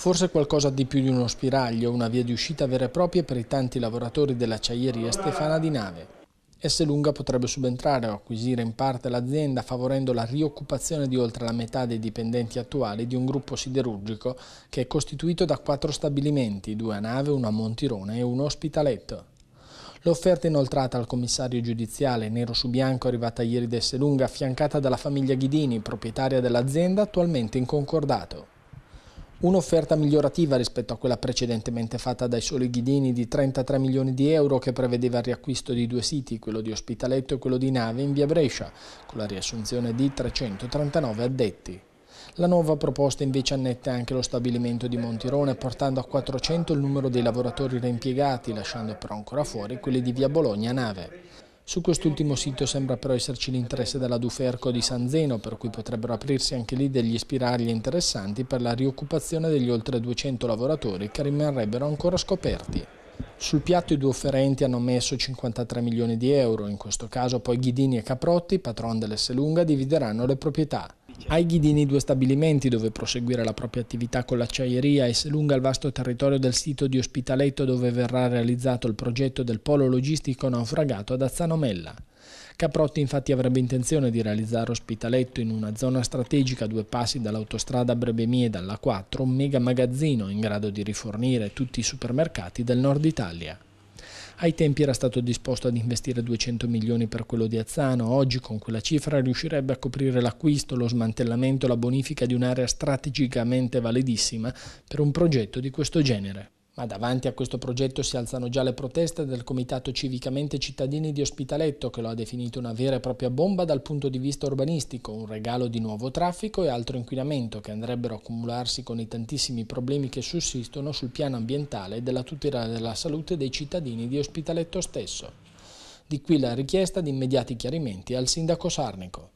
Forse qualcosa di più di uno spiraglio, una via di uscita vera e propria per i tanti lavoratori dell'acciaieria Stefana di Nave. S. Lunga potrebbe subentrare o acquisire in parte l'azienda favorendo la rioccupazione di oltre la metà dei dipendenti attuali di un gruppo siderurgico che è costituito da quattro stabilimenti, due a nave, uno a Montirone e uno a Ospitaletto. L'offerta inoltrata al commissario giudiziale nero su bianco arrivata ieri da Esselunga, affiancata dalla famiglia Ghidini, proprietaria dell'azienda, attualmente in concordato. Un'offerta migliorativa rispetto a quella precedentemente fatta dai soli ghidini di 33 milioni di euro che prevedeva il riacquisto di due siti, quello di Ospitaletto e quello di Nave in via Brescia, con la riassunzione di 339 addetti. La nuova proposta invece annette anche lo stabilimento di Montirone, portando a 400 il numero dei lavoratori reimpiegati, lasciando però ancora fuori quelli di via Bologna Nave. Su quest'ultimo sito sembra però esserci l'interesse della Duferco di San Zeno, per cui potrebbero aprirsi anche lì degli spiragli interessanti per la rioccupazione degli oltre 200 lavoratori che rimarrebbero ancora scoperti. Sul piatto i due offerenti hanno messo 53 milioni di euro, in questo caso poi Ghidini e Caprotti, patron dell'Esselunga, divideranno le proprietà. Ai Ghidini due stabilimenti dove proseguire la propria attività con l'acciaieria e se lunga il vasto territorio del sito di Ospitaletto dove verrà realizzato il progetto del polo logistico naufragato ad Mella. Caprotti infatti avrebbe intenzione di realizzare Ospitaletto in una zona strategica a due passi dall'autostrada Brebemie e dalla 4, un mega magazzino in grado di rifornire tutti i supermercati del nord Italia. Ai tempi era stato disposto ad investire 200 milioni per quello di Azzano, oggi con quella cifra riuscirebbe a coprire l'acquisto, lo smantellamento, la bonifica di un'area strategicamente validissima per un progetto di questo genere. Ma davanti a questo progetto si alzano già le proteste del Comitato Civicamente Cittadini di Ospitaletto che lo ha definito una vera e propria bomba dal punto di vista urbanistico, un regalo di nuovo traffico e altro inquinamento che andrebbero a cumularsi con i tantissimi problemi che sussistono sul piano ambientale e della tutela della salute dei cittadini di Ospitaletto stesso. Di qui la richiesta di immediati chiarimenti al sindaco Sarnico.